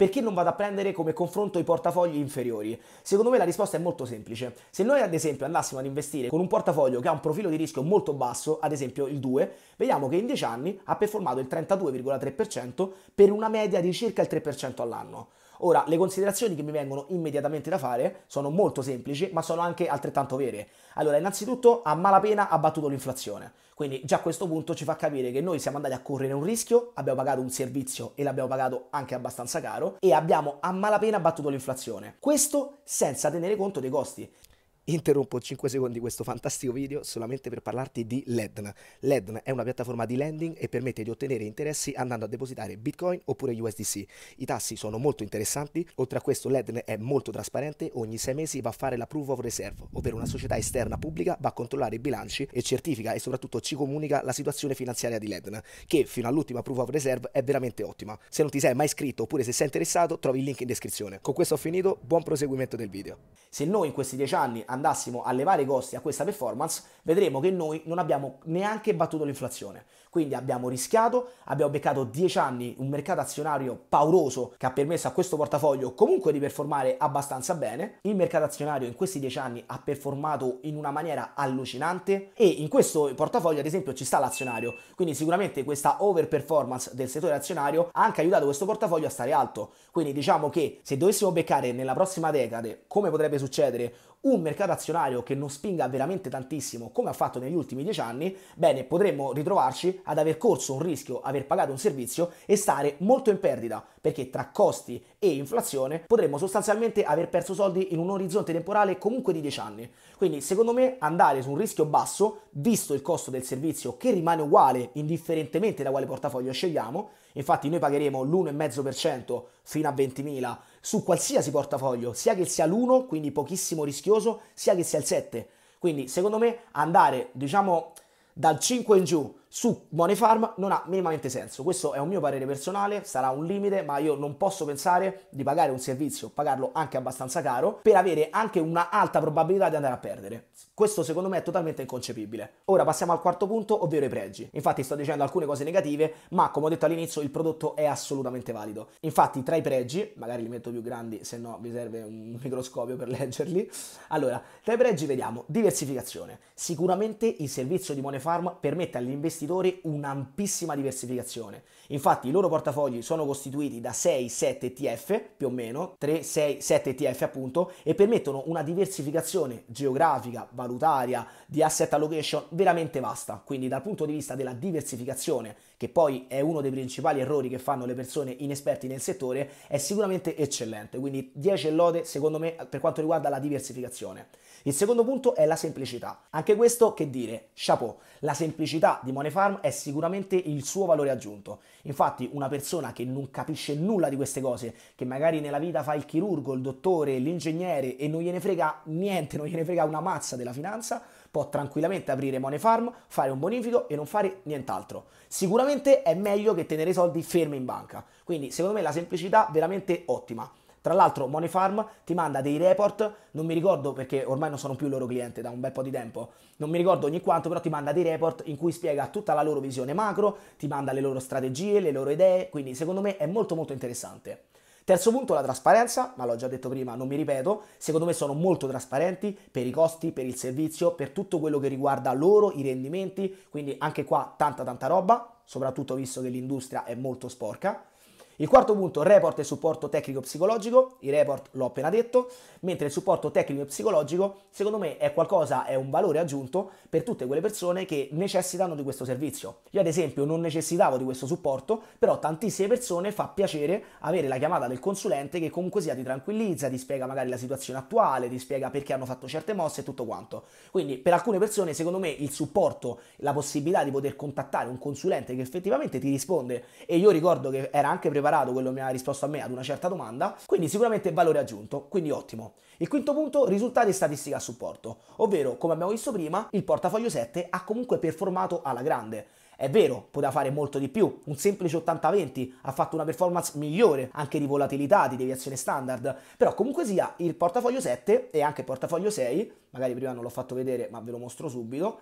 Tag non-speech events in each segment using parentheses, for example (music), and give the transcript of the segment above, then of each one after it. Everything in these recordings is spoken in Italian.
perché non vado a prendere come confronto i portafogli inferiori? Secondo me la risposta è molto semplice. Se noi ad esempio andassimo ad investire con un portafoglio che ha un profilo di rischio molto basso, ad esempio il 2, vediamo che in 10 anni ha performato il 32,3% per una media di circa il 3% all'anno. Ora, le considerazioni che mi vengono immediatamente da fare sono molto semplici, ma sono anche altrettanto vere. Allora, innanzitutto, a malapena ha battuto l'inflazione. Quindi già a questo punto ci fa capire che noi siamo andati a correre un rischio, abbiamo pagato un servizio e l'abbiamo pagato anche abbastanza caro e abbiamo a malapena battuto l'inflazione. Questo senza tenere conto dei costi. Interrompo 5 secondi questo fantastico video solamente per parlarti di Ledn. Ledn è una piattaforma di lending e permette di ottenere interessi andando a depositare Bitcoin oppure USDC. I tassi sono molto interessanti, oltre a questo Ledn è molto trasparente, ogni 6 mesi va a fare la proof of reserve, ovvero una società esterna pubblica va a controllare i bilanci e certifica e soprattutto ci comunica la situazione finanziaria di Ledn, che fino all'ultima proof of reserve è veramente ottima. Se non ti sei mai iscritto oppure se sei interessato trovi il link in descrizione. Con questo ho finito, buon proseguimento del video. Se noi in questi 10 anni andassimo a levare i costi a questa performance, vedremo che noi non abbiamo neanche battuto l'inflazione. Quindi abbiamo rischiato, abbiamo beccato 10 anni, un mercato azionario pauroso che ha permesso a questo portafoglio comunque di performare abbastanza bene. Il mercato azionario in questi 10 anni ha performato in una maniera allucinante e in questo portafoglio ad esempio ci sta l'azionario. Quindi sicuramente questa overperformance del settore azionario ha anche aiutato questo portafoglio a stare alto. Quindi diciamo che se dovessimo beccare nella prossima decade, come potrebbe succedere, un mercato azionario che non spinga veramente tantissimo come ha fatto negli ultimi dieci anni, bene, potremmo ritrovarci ad aver corso un rischio, aver pagato un servizio e stare molto in perdita, perché tra costi e inflazione potremmo sostanzialmente aver perso soldi in un orizzonte temporale comunque di dieci anni. Quindi secondo me andare su un rischio basso, visto il costo del servizio che rimane uguale indifferentemente da quale portafoglio scegliamo, infatti noi pagheremo l'1,5% fino a 20.000 su qualsiasi portafoglio, sia che sia l'1, quindi pochissimo rischioso, sia che sia il 7. Quindi secondo me andare, diciamo, dal 5 in giù su Money Farm non ha minimamente senso. Questo è un mio parere personale, sarà un limite, ma io non posso pensare di pagare un servizio, pagarlo anche abbastanza caro, per avere anche una alta probabilità di andare a perdere. Questo secondo me è totalmente inconcepibile. Ora passiamo al quarto punto, ovvero i pregi. Infatti sto dicendo alcune cose negative, ma come ho detto all'inizio il prodotto è assolutamente valido. Infatti tra i pregi, magari li metto più grandi, se no vi serve un microscopio per (laughs) leggerli. Allora, tra i pregi vediamo diversificazione. Sicuramente il servizio di Money Farm permette all'investitore investitore un'ampissima diversificazione. Infatti i loro portafogli sono costituiti da 6-7 ETF, più o meno, 3-6-7 ETF appunto, e permettono una diversificazione geografica, valutaria, di asset allocation veramente vasta. Quindi dal punto di vista della diversificazione che poi è uno dei principali errori che fanno le persone inesperte nel settore, è sicuramente eccellente. Quindi 10 lode secondo me per quanto riguarda la diversificazione. Il secondo punto è la semplicità. Anche questo che dire, chapeau, la semplicità di Money Farm è sicuramente il suo valore aggiunto. Infatti una persona che non capisce nulla di queste cose, che magari nella vita fa il chirurgo, il dottore, l'ingegnere e non gliene frega niente, non gliene frega una mazza della finanza, può tranquillamente aprire Money Farm, fare un bonifico e non fare nient'altro. Sicuramente è meglio che tenere i soldi fermi in banca. Quindi secondo me la semplicità è veramente ottima. Tra l'altro Money Farm ti manda dei report, non mi ricordo perché ormai non sono più il loro cliente da un bel po' di tempo, non mi ricordo ogni quanto, però ti manda dei report in cui spiega tutta la loro visione macro, ti manda le loro strategie, le loro idee, quindi secondo me è molto molto interessante. Terzo punto, la trasparenza, ma l'ho già detto prima, non mi ripeto, secondo me sono molto trasparenti per i costi, per il servizio, per tutto quello che riguarda loro, i rendimenti, quindi anche qua tanta tanta roba, soprattutto visto che l'industria è molto sporca. Il quarto punto, report e supporto tecnico-psicologico, i report l'ho appena detto, mentre il supporto tecnico-psicologico secondo me è qualcosa, è un valore aggiunto per tutte quelle persone che necessitano di questo servizio. Io ad esempio non necessitavo di questo supporto, però tantissime persone fa piacere avere la chiamata del consulente che comunque sia ti tranquillizza, ti spiega magari la situazione attuale, ti spiega perché hanno fatto certe mosse e tutto quanto. Quindi per alcune persone secondo me il supporto, la possibilità di poter contattare un consulente che effettivamente ti risponde e io ricordo che era anche preparato preparato, quello mi ha risposto a me ad una certa domanda, quindi sicuramente valore aggiunto, quindi ottimo. Il quinto punto, risultati e statistica a supporto, ovvero come abbiamo visto prima, il portafoglio 7 ha comunque performato alla grande. È vero, poteva fare molto di più, un semplice 80-20 ha fatto una performance migliore anche di volatilità, di deviazione standard, però comunque sia il portafoglio 7 e anche il portafoglio 6, magari prima non l'ho fatto vedere ma ve lo mostro subito,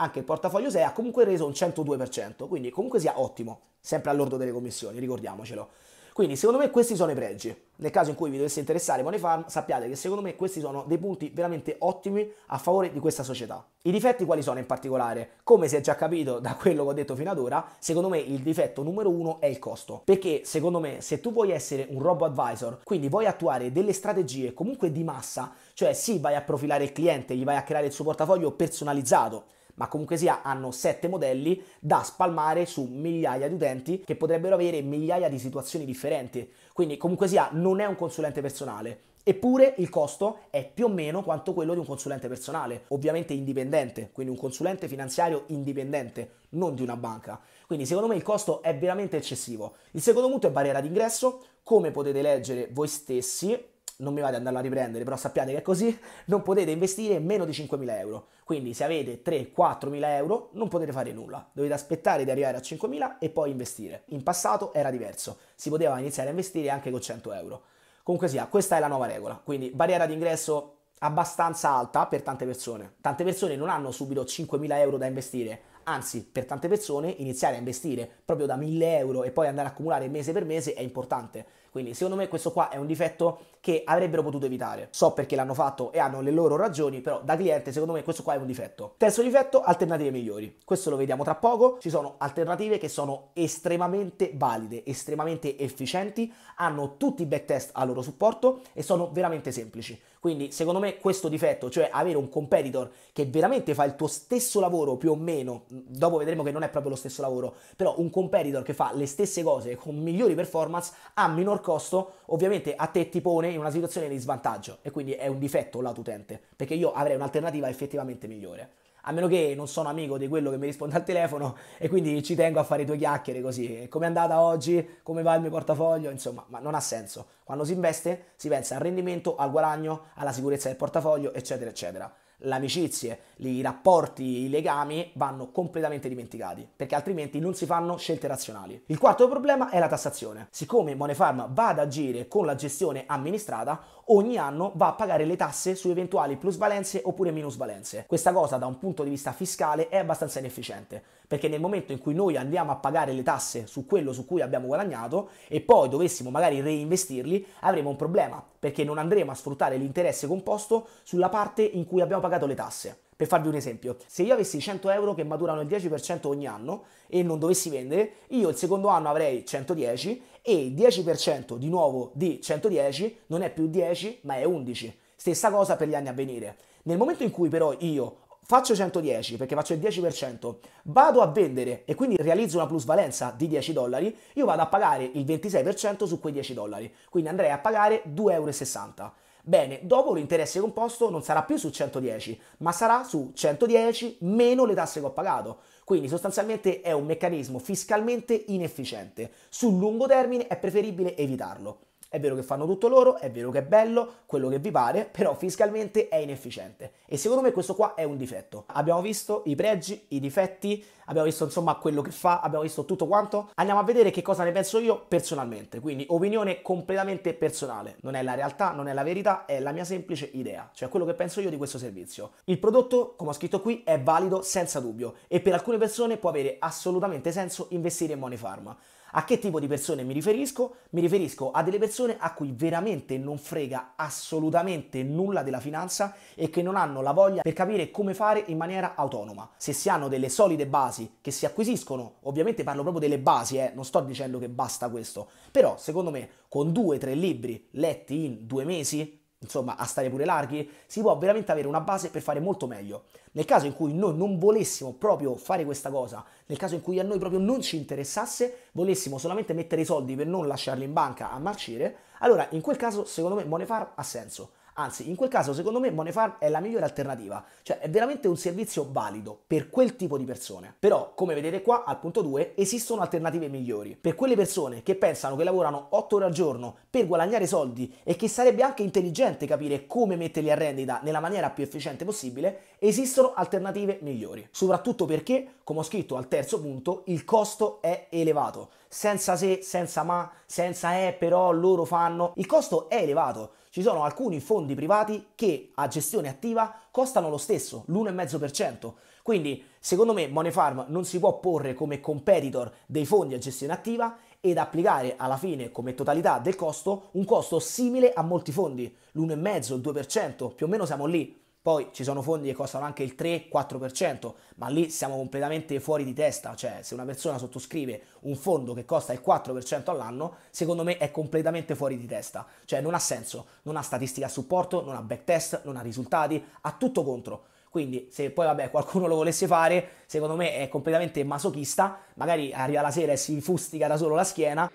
anche il portafoglio SE ha comunque reso un 102%, quindi comunque sia ottimo, sempre all'ordo delle commissioni, ricordiamocelo. Quindi secondo me questi sono i pregi. Nel caso in cui vi dovesse interessare Moneyfarm, sappiate che secondo me questi sono dei punti veramente ottimi a favore di questa società. I difetti quali sono in particolare? Come si è già capito da quello che ho detto fino ad ora, secondo me il difetto numero uno è il costo. Perché secondo me se tu vuoi essere un robo advisor, quindi vuoi attuare delle strategie comunque di massa, cioè sì vai a profilare il cliente, gli vai a creare il suo portafoglio personalizzato, ma comunque sia hanno 7 modelli da spalmare su migliaia di utenti che potrebbero avere migliaia di situazioni differenti. Quindi comunque sia non è un consulente personale. Eppure il costo è più o meno quanto quello di un consulente personale, ovviamente indipendente, quindi un consulente finanziario indipendente, non di una banca. Quindi secondo me il costo è veramente eccessivo. Il secondo punto è barriera d'ingresso, come potete leggere voi stessi, non mi vado ad andarla a riprendere, però sappiate che è così, non potete investire meno di 5.000 euro. Quindi se avete 3-4.000 euro non potete fare nulla, dovete aspettare di arrivare a 5.000 e poi investire. In passato era diverso, si poteva iniziare a investire anche con 100 euro. Comunque sia, questa è la nuova regola, quindi barriera d'ingresso abbastanza alta per tante persone. Tante persone non hanno subito 5.000 euro da investire, anzi per tante persone iniziare a investire proprio da 1.000 euro e poi andare a accumulare mese per mese è importante quindi secondo me questo qua è un difetto che avrebbero potuto evitare. So perché l'hanno fatto e hanno le loro ragioni, però da cliente secondo me questo qua è un difetto. Terzo difetto, alternative migliori. Questo lo vediamo tra poco. Ci sono alternative che sono estremamente valide, estremamente efficienti, hanno tutti i backtest a loro supporto e sono veramente semplici. Quindi secondo me questo difetto, cioè avere un competitor che veramente fa il tuo stesso lavoro più o meno, dopo vedremo che non è proprio lo stesso lavoro, però un competitor che fa le stesse cose con migliori performance a minor costo, ovviamente a te ti pone in una situazione di svantaggio e quindi è un difetto lato utente, perché io avrei un'alternativa effettivamente migliore a meno che non sono amico di quello che mi risponde al telefono e quindi ci tengo a fare due chiacchiere così, come è andata oggi, come va il mio portafoglio, insomma, ma non ha senso. Quando si investe si pensa al rendimento, al guadagno, alla sicurezza del portafoglio, eccetera, eccetera. Le amicizie, i rapporti, i legami vanno completamente dimenticati, perché altrimenti non si fanno scelte razionali. Il quarto problema è la tassazione. Siccome Monefarm va ad agire con la gestione amministrata, ogni anno va a pagare le tasse su eventuali plusvalenze oppure minusvalenze. Questa cosa da un punto di vista fiscale è abbastanza inefficiente, perché nel momento in cui noi andiamo a pagare le tasse su quello su cui abbiamo guadagnato e poi dovessimo magari reinvestirli, avremo un problema, perché non andremo a sfruttare l'interesse composto sulla parte in cui abbiamo pagato le tasse. Per farvi un esempio, se io avessi 100 euro che maturano il 10% ogni anno e non dovessi vendere, io il secondo anno avrei 110 e il 10% di nuovo di 110 non è più 10 ma è 11. Stessa cosa per gli anni a venire. Nel momento in cui però io faccio 110 perché faccio il 10%, vado a vendere e quindi realizzo una plusvalenza di 10 dollari, io vado a pagare il 26% su quei 10 dollari, quindi andrei a pagare 2,60 euro. Bene, dopo l'interesse composto non sarà più su 110, ma sarà su 110 meno le tasse che ho pagato. Quindi sostanzialmente è un meccanismo fiscalmente inefficiente. Sul lungo termine è preferibile evitarlo. È vero che fanno tutto loro, è vero che è bello, quello che vi pare, però fiscalmente è inefficiente. E secondo me questo qua è un difetto. Abbiamo visto i pregi, i difetti, abbiamo visto insomma quello che fa, abbiamo visto tutto quanto. Andiamo a vedere che cosa ne penso io personalmente, quindi opinione completamente personale. Non è la realtà, non è la verità, è la mia semplice idea, cioè quello che penso io di questo servizio. Il prodotto, come ho scritto qui, è valido senza dubbio e per alcune persone può avere assolutamente senso investire in Money Farm. A che tipo di persone mi riferisco? Mi riferisco a delle persone a cui veramente non frega assolutamente nulla della finanza e che non hanno la voglia per capire come fare in maniera autonoma. Se si hanno delle solide basi che si acquisiscono, ovviamente parlo proprio delle basi, eh, non sto dicendo che basta questo, però secondo me con due o tre libri letti in due mesi insomma, a stare pure larghi, si può veramente avere una base per fare molto meglio. Nel caso in cui noi non volessimo proprio fare questa cosa, nel caso in cui a noi proprio non ci interessasse, volessimo solamente mettere i soldi per non lasciarli in banca a marcire, allora in quel caso secondo me Monefar ha senso. Anzi, in quel caso, secondo me, Monefarm è la migliore alternativa, cioè è veramente un servizio valido per quel tipo di persone. Però, come vedete qua, al punto 2, esistono alternative migliori. Per quelle persone che pensano che lavorano 8 ore al giorno per guadagnare soldi e che sarebbe anche intelligente capire come metterli a rendita nella maniera più efficiente possibile, esistono alternative migliori. Soprattutto perché, come ho scritto al terzo punto, il costo è elevato. Senza se, senza ma, senza è, però loro fanno. Il costo è elevato ci sono alcuni fondi privati che a gestione attiva costano lo stesso, l'1,5%. Quindi, secondo me, Money Farm non si può porre come competitor dei fondi a gestione attiva ed applicare alla fine come totalità del costo un costo simile a molti fondi, l'1,5, il 2%, più o meno siamo lì. Poi ci sono fondi che costano anche il 3-4%, ma lì siamo completamente fuori di testa, cioè se una persona sottoscrive un fondo che costa il 4% all'anno, secondo me è completamente fuori di testa, cioè non ha senso, non ha statistica a supporto, non ha backtest, non ha risultati, ha tutto contro. Quindi se poi vabbè (laughs) qualcuno lo volesse fare, secondo me è completamente masochista, magari arriva la sera e si fustica da solo la schiena.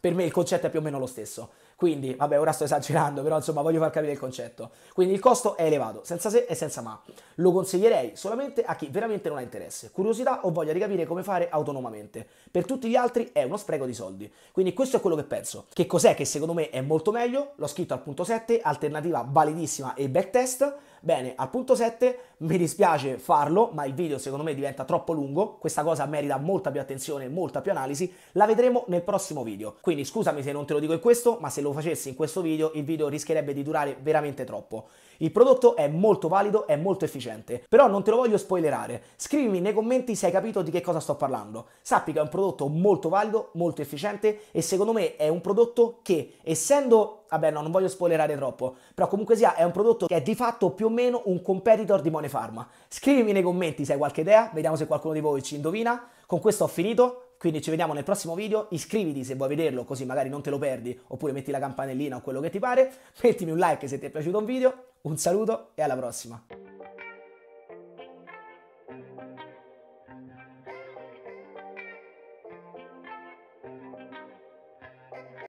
Per me il concetto è più o meno lo stesso. Quindi, vabbè, ora sto esagerando, però insomma voglio far capire il concetto. Quindi il costo è elevato, senza se e senza ma. Lo consiglierei solamente a chi veramente non ha interesse, curiosità o voglia di capire come fare autonomamente. Per tutti gli altri è uno spreco di soldi. Quindi questo è quello che penso. Che cos'è che secondo me è molto meglio? L'ho scritto al punto 7, alternativa validissima e backtest Bene, al punto 7 mi dispiace farlo, ma il video secondo me diventa troppo lungo, questa cosa merita molta più attenzione, molta più analisi, la vedremo nel prossimo video. Quindi scusami se non te lo dico in questo, ma se lo facessi in questo video il video rischierebbe di durare veramente troppo. Il prodotto è molto valido, è molto efficiente, però non te lo voglio spoilerare. Scrivimi nei commenti se hai capito di che cosa sto parlando. Sappi che è un prodotto molto valido, molto efficiente e secondo me è un prodotto che, essendo vabbè no, non voglio spoilerare troppo, però comunque sia è un prodotto che è di fatto più o meno un competitor di Monepharma. Scrivimi nei commenti se hai qualche idea, vediamo se qualcuno di voi ci indovina. Con questo ho finito, quindi ci vediamo nel prossimo video, iscriviti se vuoi vederlo così magari non te lo perdi, oppure metti la campanellina o quello che ti pare, mettimi un like se ti è piaciuto un video, un saluto e alla prossima!